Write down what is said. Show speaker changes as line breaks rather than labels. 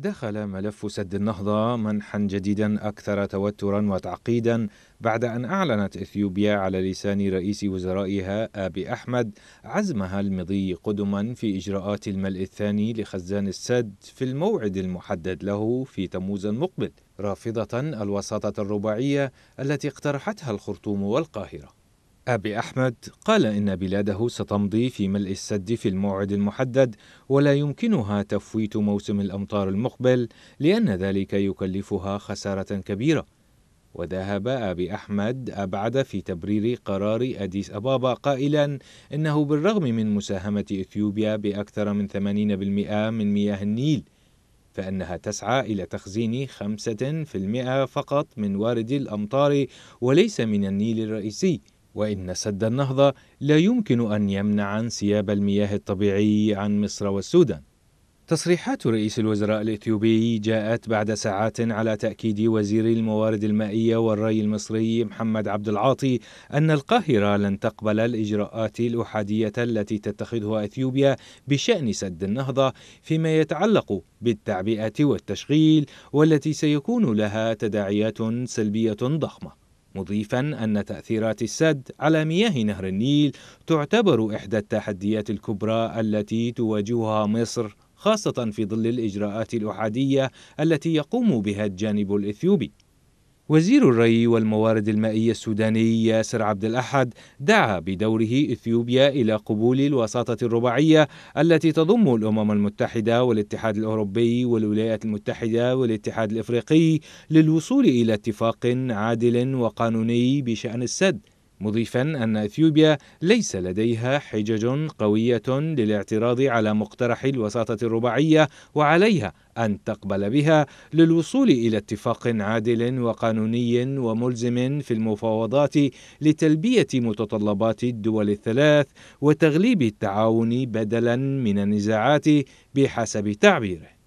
دخل ملف سد النهضة منحا جديدا أكثر توترا وتعقيدا بعد أن أعلنت إثيوبيا على لسان رئيس وزرائها آبي أحمد عزمها المضي قدما في إجراءات الملء الثاني لخزان السد في الموعد المحدد له في تموز المقبل رافضة الوساطة الرباعية التي اقترحتها الخرطوم والقاهرة أبي أحمد قال إن بلاده ستمضي في ملء السد في الموعد المحدد ولا يمكنها تفويت موسم الأمطار المقبل لأن ذلك يكلفها خسارة كبيرة وذهب أبي أحمد أبعد في تبرير قرار أديس أبابا قائلا إنه بالرغم من مساهمة إثيوبيا بأكثر من 80% من مياه النيل فإنها تسعى إلى تخزين 5% فقط من وارد الأمطار وليس من النيل الرئيسي وإن سد النهضة لا يمكن أن يمنع انسياب المياه الطبيعي عن مصر والسودان. تصريحات رئيس الوزراء الإثيوبي جاءت بعد ساعات على تأكيد وزير الموارد المائية والري المصري محمد عبد العاطي أن القاهرة لن تقبل الإجراءات الأحادية التي تتخذها إثيوبيا بشأن سد النهضة فيما يتعلق بالتعبئة والتشغيل والتي سيكون لها تداعيات سلبية ضخمة. مضيفا أن تأثيرات السد على مياه نهر النيل تعتبر إحدى التحديات الكبرى التي تواجهها مصر خاصة في ظل الإجراءات الأحادية التي يقوم بها الجانب الإثيوبي وزير الري والموارد المائية السوداني ياسر عبد الأحد دعا بدوره إثيوبيا إلى قبول الوساطة الرباعية التي تضم الأمم المتحدة والاتحاد الأوروبي والولايات المتحدة والاتحاد الإفريقي للوصول إلى اتفاق عادل وقانوني بشأن السد مضيفا أن أثيوبيا ليس لديها حجج قوية للاعتراض على مقترح الوساطة الرباعية وعليها أن تقبل بها للوصول إلى اتفاق عادل وقانوني وملزم في المفاوضات لتلبية متطلبات الدول الثلاث وتغليب التعاون بدلا من النزاعات بحسب تعبيره